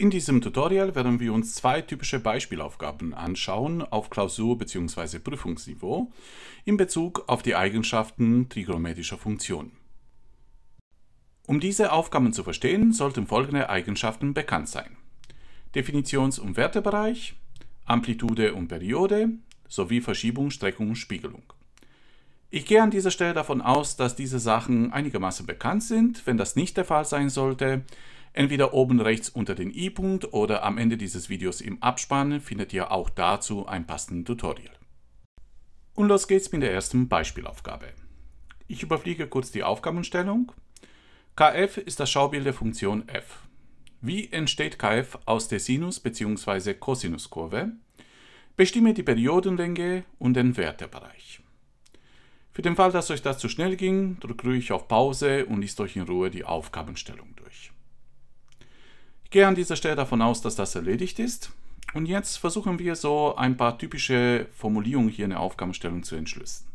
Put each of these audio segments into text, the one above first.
In diesem Tutorial werden wir uns zwei typische Beispielaufgaben anschauen auf Klausur- bzw. Prüfungsniveau in Bezug auf die Eigenschaften trigonometrischer Funktionen. Um diese Aufgaben zu verstehen, sollten folgende Eigenschaften bekannt sein. Definitions- und Wertebereich, Amplitude und Periode sowie Verschiebung, Streckung und Spiegelung. Ich gehe an dieser Stelle davon aus, dass diese Sachen einigermaßen bekannt sind. Wenn das nicht der Fall sein sollte, Entweder oben rechts unter den i-Punkt oder am Ende dieses Videos im Abspann findet ihr auch dazu ein passendes Tutorial. Und los geht's mit der ersten Beispielaufgabe. Ich überfliege kurz die Aufgabenstellung. Kf ist das Schaubild der Funktion f. Wie entsteht Kf aus der Sinus- bzw. Cosinuskurve? Bestimme die Periodenlänge und den Wertebereich. Für den Fall, dass euch das zu schnell ging, drückt ruhig auf Pause und liest euch in Ruhe die Aufgabenstellung durch. Ich gehe an dieser Stelle davon aus, dass das erledigt ist. Und jetzt versuchen wir so ein paar typische Formulierungen hier in der Aufgabenstellung zu entschlüsseln.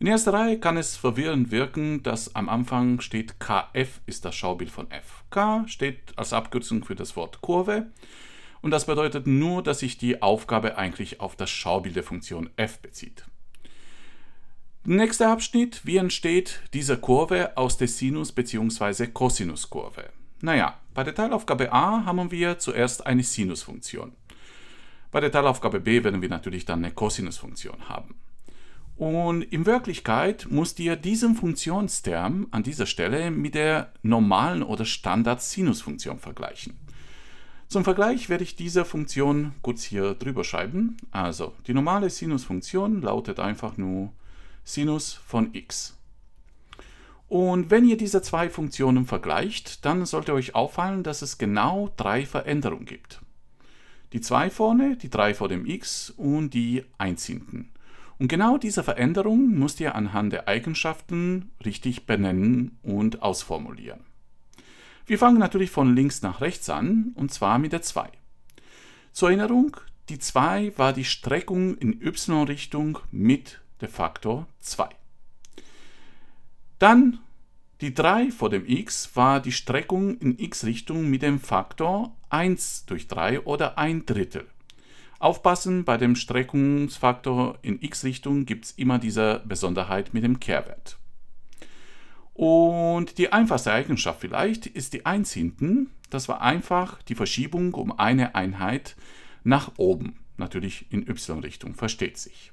In erster Reihe kann es verwirrend wirken, dass am Anfang steht KF ist das Schaubild von F. K steht als Abkürzung für das Wort Kurve und das bedeutet nur, dass sich die Aufgabe eigentlich auf das Schaubild der Funktion F bezieht. Nächster Abschnitt, wie entsteht diese Kurve aus der Sinus- bzw. Cosinus-Kurve? Naja, bei der Teilaufgabe a haben wir zuerst eine Sinusfunktion. Bei der Teilaufgabe b werden wir natürlich dann eine Cosinusfunktion haben. Und in Wirklichkeit musst ihr diesen Funktionsterm an dieser Stelle mit der normalen oder Standard-Sinusfunktion vergleichen. Zum Vergleich werde ich diese Funktion kurz hier drüber schreiben. Also die normale Sinusfunktion lautet einfach nur Sinus von x. Und wenn ihr diese zwei Funktionen vergleicht, dann sollte euch auffallen, dass es genau drei Veränderungen gibt. Die zwei vorne, die drei vor dem x und die 1 hinten. Und genau diese Veränderung müsst ihr anhand der Eigenschaften richtig benennen und ausformulieren. Wir fangen natürlich von links nach rechts an, und zwar mit der 2. Zur Erinnerung, die 2 war die Streckung in y-Richtung mit der Faktor 2. Dann die 3 vor dem x war die Streckung in x-Richtung mit dem Faktor 1 durch 3 oder 1 Drittel. Aufpassen, bei dem Streckungsfaktor in x-Richtung gibt es immer diese Besonderheit mit dem Kehrwert. Und die einfachste Eigenschaft vielleicht ist die 1 hinten. Das war einfach die Verschiebung um eine Einheit nach oben. Natürlich in y-Richtung, versteht sich.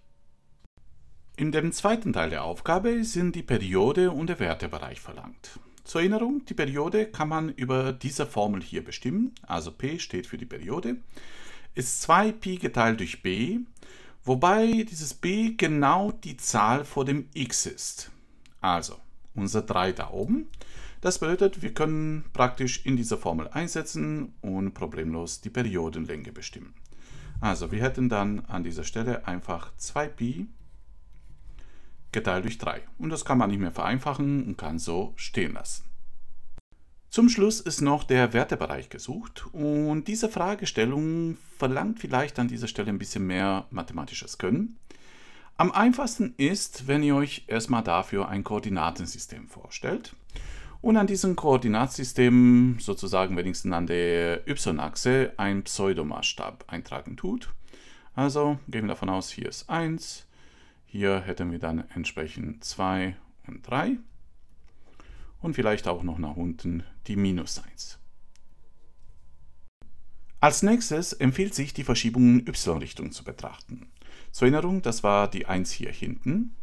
In dem zweiten Teil der Aufgabe sind die Periode und der Wertebereich verlangt. Zur Erinnerung, die Periode kann man über diese Formel hier bestimmen, also P steht für die Periode, ist 2Pi geteilt durch B, wobei dieses B genau die Zahl vor dem X ist. Also unser 3 da oben. Das bedeutet, wir können praktisch in dieser Formel einsetzen und problemlos die Periodenlänge bestimmen. Also wir hätten dann an dieser Stelle einfach 2Pi geteilt durch 3. Und das kann man nicht mehr vereinfachen und kann so stehen lassen. Zum Schluss ist noch der Wertebereich gesucht und diese Fragestellung verlangt vielleicht an dieser Stelle ein bisschen mehr mathematisches Können. Am einfachsten ist, wenn ihr euch erstmal dafür ein Koordinatensystem vorstellt und an diesem Koordinatsystem sozusagen wenigstens an der y-Achse einen Pseudomaßstab eintragen tut. Also gehen wir davon aus, hier ist 1, hier hätten wir dann entsprechend 2 und 3 und vielleicht auch noch nach unten die Minus 1. Als nächstes empfiehlt sich, die Verschiebung in y-Richtung zu betrachten. Zur Erinnerung, das war die 1 hier hinten.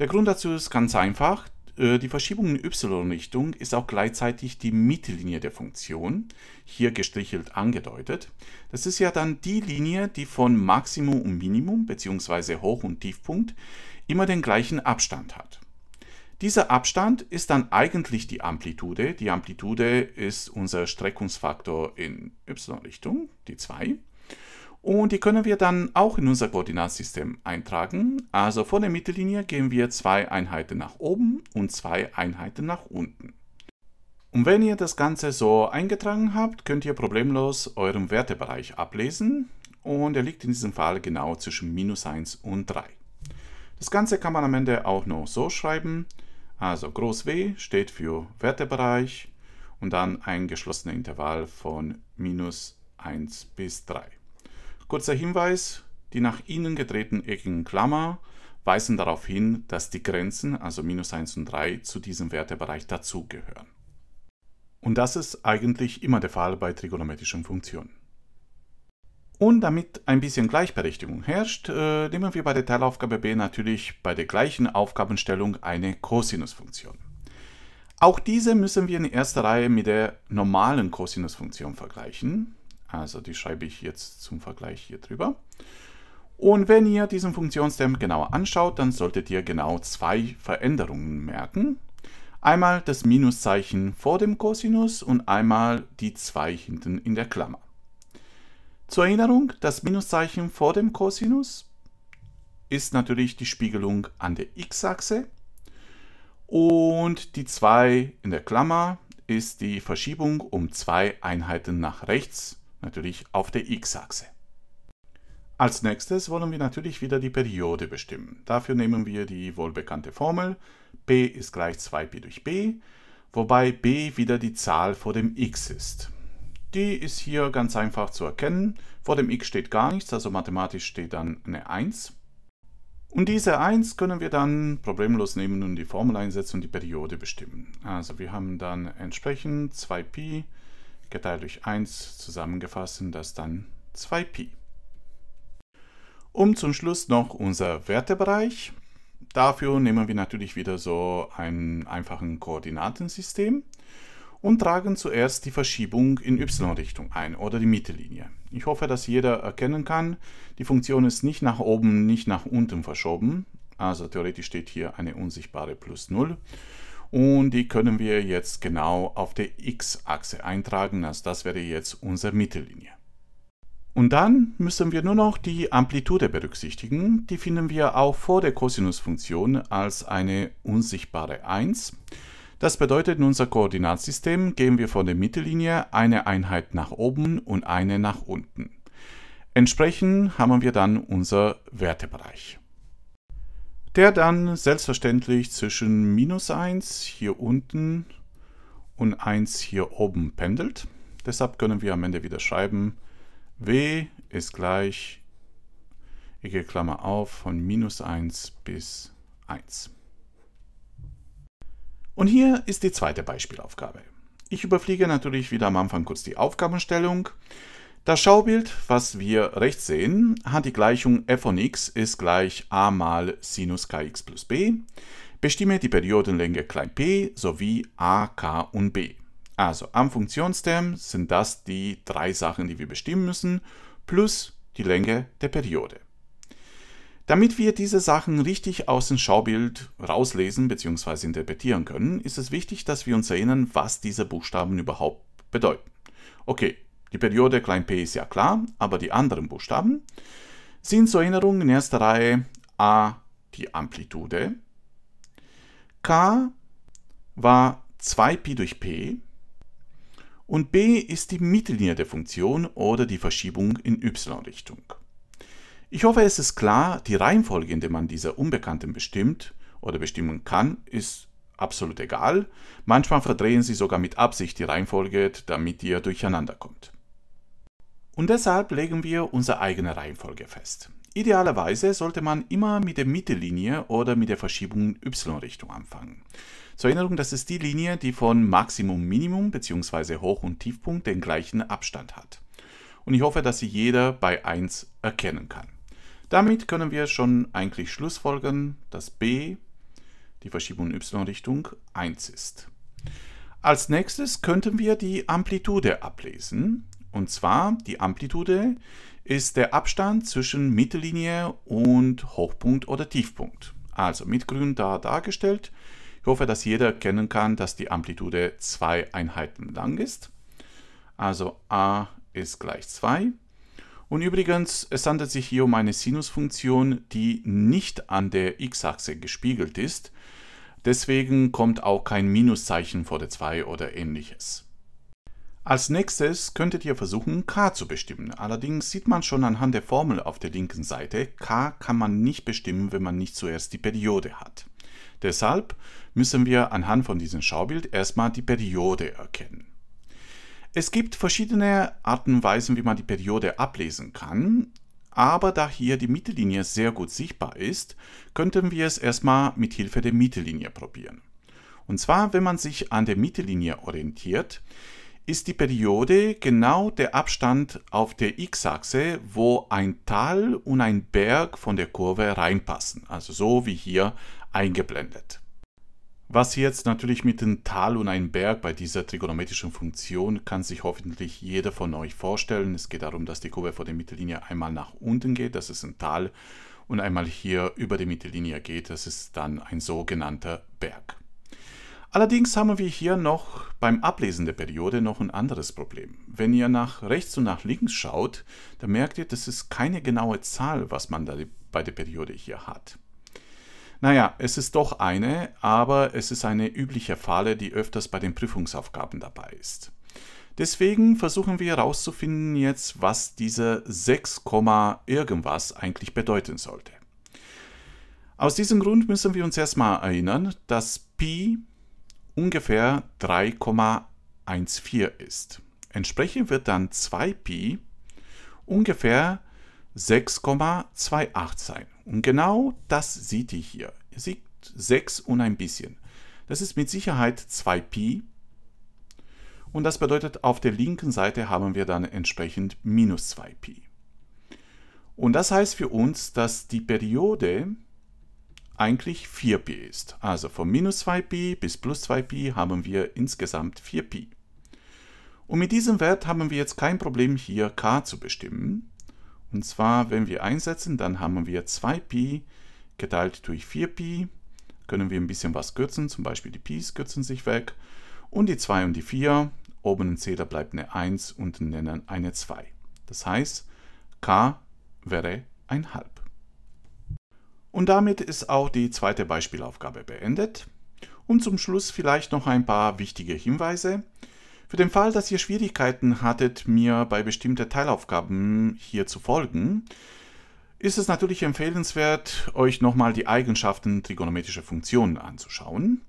Der Grund dazu ist ganz einfach. Äh, die Verschiebung in y-Richtung ist auch gleichzeitig die Mittellinie der Funktion, hier gestrichelt angedeutet. Das ist ja dann die Linie, die von Maximum und Minimum bzw. Hoch- und Tiefpunkt immer den gleichen Abstand hat. Dieser Abstand ist dann eigentlich die Amplitude. Die Amplitude ist unser Streckungsfaktor in y-Richtung, die 2. Und die können wir dann auch in unser Koordinatsystem eintragen. Also vor der Mittellinie gehen wir zwei Einheiten nach oben und zwei Einheiten nach unten. Und wenn ihr das Ganze so eingetragen habt, könnt ihr problemlos euren Wertebereich ablesen. Und er liegt in diesem Fall genau zwischen minus 1 und 3. Das Ganze kann man am Ende auch noch so schreiben. Also groß W steht für Wertebereich und dann ein geschlossener Intervall von minus 1 bis 3. Kurzer Hinweis, die nach innen gedrehten eckigen Klammer weisen darauf hin, dass die Grenzen, also minus 1 und 3, zu diesem Wertebereich dazugehören. Und das ist eigentlich immer der Fall bei trigonometrischen Funktionen. Und damit ein bisschen Gleichberechtigung herrscht, äh, nehmen wir bei der Teilaufgabe b natürlich bei der gleichen Aufgabenstellung eine Cosinusfunktion. Auch diese müssen wir in erster Reihe mit der normalen Cosinusfunktion vergleichen. Also die schreibe ich jetzt zum Vergleich hier drüber. Und wenn ihr diesen Funktionsterm genauer anschaut, dann solltet ihr genau zwei Veränderungen merken. Einmal das Minuszeichen vor dem Cosinus und einmal die 2 hinten in der Klammer. Zur Erinnerung, das Minuszeichen vor dem Cosinus ist natürlich die Spiegelung an der x-Achse und die 2 in der Klammer ist die Verschiebung um zwei Einheiten nach rechts natürlich auf der x-Achse. Als nächstes wollen wir natürlich wieder die Periode bestimmen. Dafür nehmen wir die wohlbekannte Formel p ist gleich 2pi durch b, wobei b wieder die Zahl vor dem x ist. Die ist hier ganz einfach zu erkennen. Vor dem x steht gar nichts, also mathematisch steht dann eine 1. Und diese 1 können wir dann problemlos nehmen und die Formel einsetzen und die Periode bestimmen. Also wir haben dann entsprechend 2pi geteilt durch 1 zusammengefasst sind das dann 2pi. Und zum Schluss noch unser Wertebereich. Dafür nehmen wir natürlich wieder so ein einfachen Koordinatensystem und tragen zuerst die Verschiebung in y-Richtung ein oder die Mittellinie. Ich hoffe, dass jeder erkennen kann, die Funktion ist nicht nach oben, nicht nach unten verschoben. Also theoretisch steht hier eine unsichtbare plus 0 und die können wir jetzt genau auf der x-Achse eintragen, also das wäre jetzt unsere Mittellinie. Und dann müssen wir nur noch die Amplitude berücksichtigen, die finden wir auch vor der Cosinusfunktion als eine unsichtbare 1. Das bedeutet, in unser Koordinatsystem gehen wir von der Mittellinie eine Einheit nach oben und eine nach unten. Entsprechend haben wir dann unser Wertebereich der dann selbstverständlich zwischen minus 1 hier unten und 1 hier oben pendelt. Deshalb können wir am Ende wieder schreiben, w ist gleich, ich gehe Klammer auf, von minus 1 bis 1. Und hier ist die zweite Beispielaufgabe. Ich überfliege natürlich wieder am Anfang kurz die Aufgabenstellung das Schaubild, was wir rechts sehen, hat die Gleichung f von x ist gleich a mal Sinus kx plus b. Bestimme die Periodenlänge klein p sowie a, k und b. Also am Funktionsterm sind das die drei Sachen, die wir bestimmen müssen, plus die Länge der Periode. Damit wir diese Sachen richtig aus dem Schaubild rauslesen bzw. interpretieren können, ist es wichtig, dass wir uns erinnern, was diese Buchstaben überhaupt bedeuten. Okay, die Periode klein p ist ja klar, aber die anderen Buchstaben sind zur Erinnerung in erster Reihe a die Amplitude, k war 2pi durch p und b ist die Mittellinie der Funktion oder die Verschiebung in y-Richtung. Ich hoffe, es ist klar, die Reihenfolge, in der man diese Unbekannten bestimmt oder bestimmen kann, ist absolut egal. Manchmal verdrehen sie sogar mit Absicht die Reihenfolge, damit ihr durcheinander kommt. Und deshalb legen wir unsere eigene Reihenfolge fest. Idealerweise sollte man immer mit der Mittellinie oder mit der Verschiebung y-Richtung anfangen. Zur Erinnerung, das ist die Linie, die von Maximum, Minimum bzw. Hoch- und Tiefpunkt den gleichen Abstand hat. Und ich hoffe, dass sie jeder bei 1 erkennen kann. Damit können wir schon eigentlich schlussfolgern, dass b, die Verschiebung in y-Richtung, 1 ist. Als nächstes könnten wir die Amplitude ablesen. Und zwar die Amplitude ist der Abstand zwischen Mittellinie und Hochpunkt oder Tiefpunkt. Also mit grün da dargestellt. Ich hoffe, dass jeder erkennen kann, dass die Amplitude zwei Einheiten lang ist. Also a ist gleich 2. Und übrigens, es handelt sich hier um eine Sinusfunktion, die nicht an der x-Achse gespiegelt ist. Deswegen kommt auch kein Minuszeichen vor der 2 oder ähnliches. Als nächstes könntet ihr versuchen, k zu bestimmen. Allerdings sieht man schon anhand der Formel auf der linken Seite, k kann man nicht bestimmen, wenn man nicht zuerst die Periode hat. Deshalb müssen wir anhand von diesem Schaubild erstmal die Periode erkennen. Es gibt verschiedene Arten und Weisen, wie man die Periode ablesen kann, aber da hier die Mittellinie sehr gut sichtbar ist, könnten wir es erstmal mit Hilfe der Mittellinie probieren. Und zwar, wenn man sich an der Mittellinie orientiert, ist die Periode genau der Abstand auf der x-Achse, wo ein Tal und ein Berg von der Kurve reinpassen, also so wie hier eingeblendet. Was jetzt natürlich mit dem Tal und einem Berg bei dieser trigonometrischen Funktion kann sich hoffentlich jeder von euch vorstellen. Es geht darum, dass die Kurve vor der Mittellinie einmal nach unten geht, das ist ein Tal, und einmal hier über die Mittellinie geht, das ist dann ein sogenannter Berg. Allerdings haben wir hier noch beim Ablesen der Periode noch ein anderes Problem. Wenn ihr nach rechts und nach links schaut, dann merkt ihr, das ist keine genaue Zahl, was man da bei der Periode hier hat. Naja, es ist doch eine, aber es ist eine übliche Falle, die öfters bei den Prüfungsaufgaben dabei ist. Deswegen versuchen wir herauszufinden jetzt, was diese 6, irgendwas eigentlich bedeuten sollte. Aus diesem Grund müssen wir uns erstmal erinnern, dass Pi ungefähr 3,14 ist. Entsprechend wird dann 2pi ungefähr 6,28 sein. Und genau das sieht ihr hier. Ihr seht 6 und ein bisschen. Das ist mit Sicherheit 2pi. Und das bedeutet, auf der linken Seite haben wir dann entsprechend minus 2pi. Und das heißt für uns, dass die Periode eigentlich 4pi ist. Also von minus 2pi bis plus 2pi haben wir insgesamt 4pi. Und mit diesem Wert haben wir jetzt kein Problem hier k zu bestimmen. Und zwar, wenn wir einsetzen, dann haben wir 2pi geteilt durch 4pi. Können wir ein bisschen was kürzen, zum Beispiel die pi's kürzen sich weg. Und die 2 und die 4, oben in c, da bleibt eine 1, unten eine 2. Das heißt, k wäre ein halb. Und damit ist auch die zweite Beispielaufgabe beendet. Und zum Schluss vielleicht noch ein paar wichtige Hinweise. Für den Fall, dass ihr Schwierigkeiten hattet, mir bei bestimmten Teilaufgaben hier zu folgen, ist es natürlich empfehlenswert, euch nochmal die Eigenschaften trigonometrischer Funktionen anzuschauen.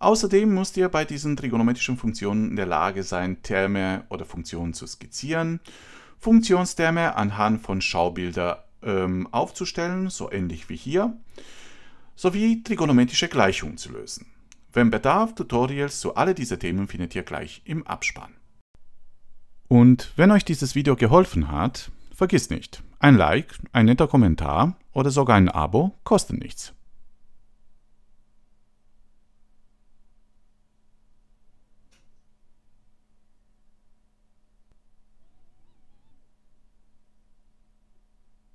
Außerdem müsst ihr bei diesen trigonometrischen Funktionen in der Lage sein, Terme oder Funktionen zu skizzieren, Funktionsterme anhand von Schaubilder ähm, aufzustellen, so ähnlich wie hier, sowie trigonometrische Gleichungen zu lösen. Wenn Bedarf, Tutorials zu alle diese Themen findet ihr gleich im Abspann. Und wenn euch dieses Video geholfen hat, vergiss nicht, ein Like, ein netter Kommentar oder sogar ein Abo kosten nichts.